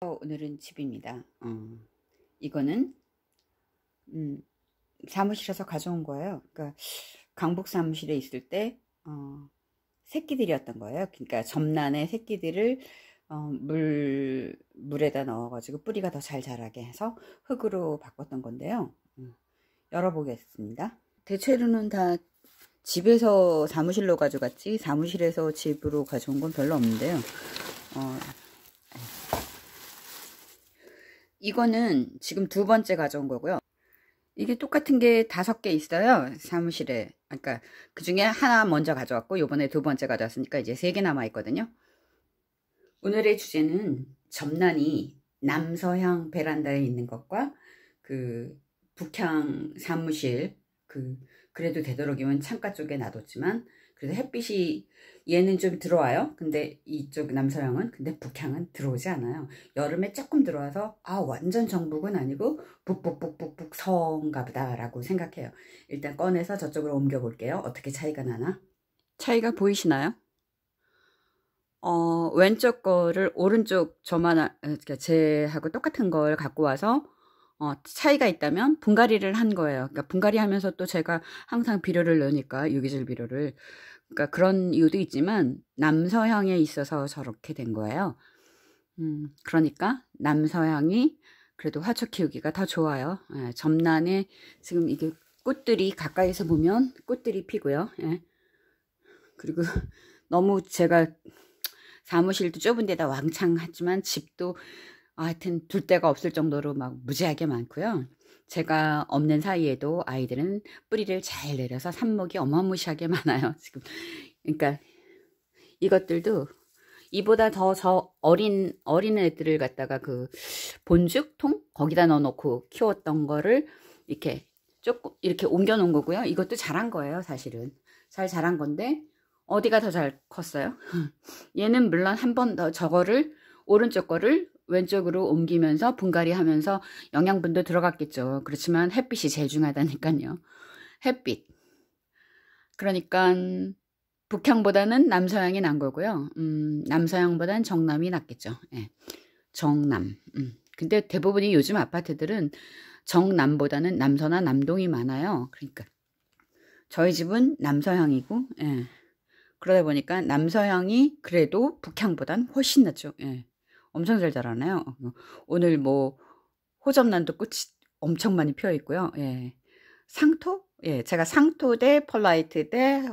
오늘은 집입니다. 어. 이거는 음, 사무실에서 가져온 거예요. 그러니까 강북 사무실에 있을 때 어, 새끼들이었던 거예요. 그러니까 점란의 새끼들을 어, 물 물에다 넣어가지고 뿌리가 더 잘 자라게 해서 흙으로 바꿨던 건데요. 음, 열어보겠습니다. 대체로는 다 집에서 사무실로 가져갔지 사무실에서 집으로 가져온 건 별로 없는데요. 어, 이거는 지금 두 번째 가져온 거고요. 이게 똑같은 게 다섯 개 있어요. 사무실에. 그러니까 그 중에 하나 먼저 가져왔고 요번에 두 번째 가져왔으니까 이제 세 개 남아있거든요. 오늘의 주제는 점란이 남서향 베란다에 있는 것과 그 북향 사무실 그 그래도 되도록이면 창가 쪽에 놔뒀지만 그래서 햇빛이 얘는 좀 들어와요. 근데 이쪽 남서향은 근데 북향은 들어오지 않아요. 여름에 조금 들어와서 아 완전 정북은 아니고 북북북북북 서인가 보다라고 생각해요. 일단 꺼내서 저쪽으로 옮겨 볼게요. 어떻게 차이가 나나? 차이가 보이시나요? 어, 왼쪽 거를 오른쪽 저만 아, 그러니까 제 하고 똑같은 걸 갖고 와서 어, 차이가 있다면 분갈이를 한 거예요. 그러니까 분갈이 하면서 또 제가 항상 비료를 넣으니까 유기질 비료를. 그러니까 그런 이유도 있지만 남서향에 있어서 저렇게 된 거예요. 음, 그러니까 남서향이 그래도 화초 키우기가 더 좋아요. 예, 점란에 지금 이게 꽃들이 가까이서 보면 꽃들이 피고요. 예. 그리고 너무 제가 사무실도 좁은 데다 왕창 하지만 집도 하여튼 둘 데가 없을 정도로 막 무지하게 많고요. 제가 없는 사이에도 아이들은 뿌리를 잘 내려서 삽목이 어마무시하게 많아요. 지금 그러니까 이것들도 이보다 더 저 어린 어린 애들을 갖다가 그 본죽통 거기다 넣어놓고 키웠던 거를 이렇게 조금 이렇게 옮겨 놓은 거고요. 이것도 잘한 거예요, 사실은 잘 자란 건데 어디가 더 잘 컸어요? 얘는 물론 한 번 더 저거를 오른쪽 거를 왼쪽으로 옮기면서 분갈이 하면서 영양분도 들어갔겠죠. 그렇지만 햇빛이 제일 중요하다니까요. 햇빛. 그러니까 북향보다는 남서향이 난 거고요. 음, 남서향보다는 정남이 낫겠죠. 예. 정남. 음. 근데 대부분이 요즘 아파트들은 정남보다는 남서나 남동이 많아요. 그러니까 저희 집은 남서향이고 예. 그러다 보니까 남서향이 그래도 북향보단 훨씬 낫죠. 예. 엄청 잘자라네요 오늘 뭐 호접란도 꽃이 엄청 많이 피어 있고요. 예. 상토? 예, 제가 상토 대폴라이트대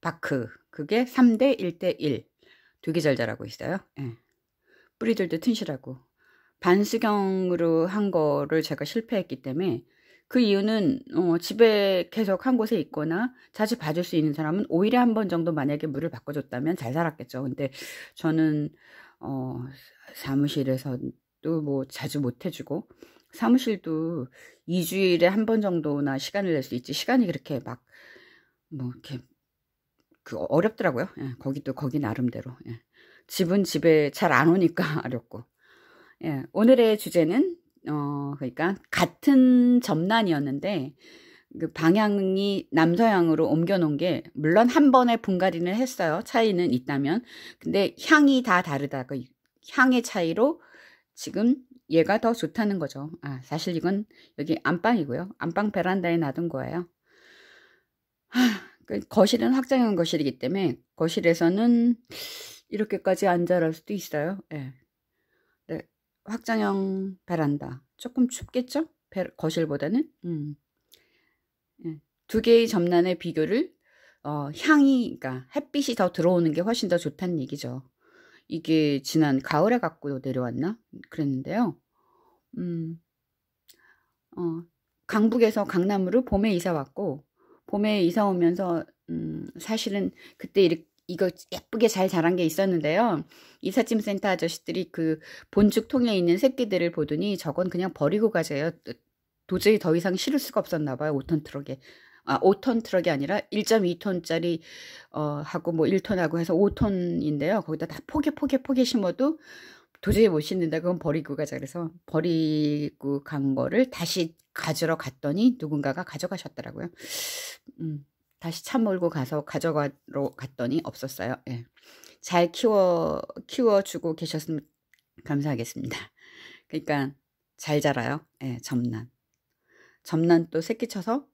바크 그게 3대 1대 1. 되게 잘 자라고 있어요. 예. 뿌리들도 튼실하고 반수경으로 한 거를 제가 실패했기 때문에 그 이유는 어, 집에 계속 한 곳에 있거나 자주 봐줄 수 있는 사람은 오히려 한 번 정도 만약에 물을 바꿔줬다면 잘 살았겠죠. 근데 저는 어, 사무실에서또 뭐 자주 못 해주고 사무실도 2주일에 한 번 정도나 시간을 낼 수 있지 시간이 그렇게 막 뭐 이렇게 그 어렵더라고요. 예, 거기도 거기 나름대로 예. 집은 집에 잘 안 오니까 어렵고 예, 오늘의 주제는 어 그러니까 같은 점난이었는데 그 방향이 남서향으로 옮겨놓은 게 물론 한 번에 분갈이는 했어요. 차이는 있다면. 근데 향이 다 다르다. 그 향의 차이로 지금 얘가 더 좋다는 거죠. 아, 사실 이건 여기 안방이고요. 안방 베란다에 놔둔 거예요. 하, 그 거실은 확장형 거실이기 때문에 거실에서는 이렇게까지 안 자랄 수도 있어요. 네. 네. 확장형 베란다. 조금 춥겠죠? 베, 거실보다는? 음. 두 개의 점란의 비교를 어, 향이 그러니까 햇빛이 더 들어오는 게 훨씬 더 좋다는 얘기죠. 이게 지난 가을에 갖고 내려왔나 그랬는데요. 음, 어, 강북에서 강남으로 봄에 이사 왔고 봄에 이사 오면서 음, 사실은 그때 이렇게 이거 예쁘게 잘 자란 게 있었는데요. 이삿짐 센터 아저씨들이 그 본죽 통에 있는 새끼들을 보더니 저건 그냥 버리고 가세요 도저히 더 이상 실을 수가 없었나 봐요. 5톤 트럭에. 아, 5톤 트럭이 아니라 1.2톤짜리 어, 하고 뭐 1톤하고 해서 5톤인데요. 거기다 다 포개 포개 포개 심어도 도저히 못 심는다. 그건 버리고 가자. 그래서 버리고 간 거를 다시 가지러 갔더니 누군가가 가져가셨더라고요. 음, 다시 차 몰고 가서 가져가러 갔더니 없었어요. 예. 잘 키워 키워주고 계셨으면 감사하겠습니다. 그러니까 잘 자라요. 예, 점난. 점난 또 새끼 쳐서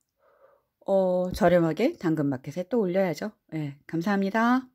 어, 저렴하게 당근마켓에 또 올려야죠. 네, 감사합니다.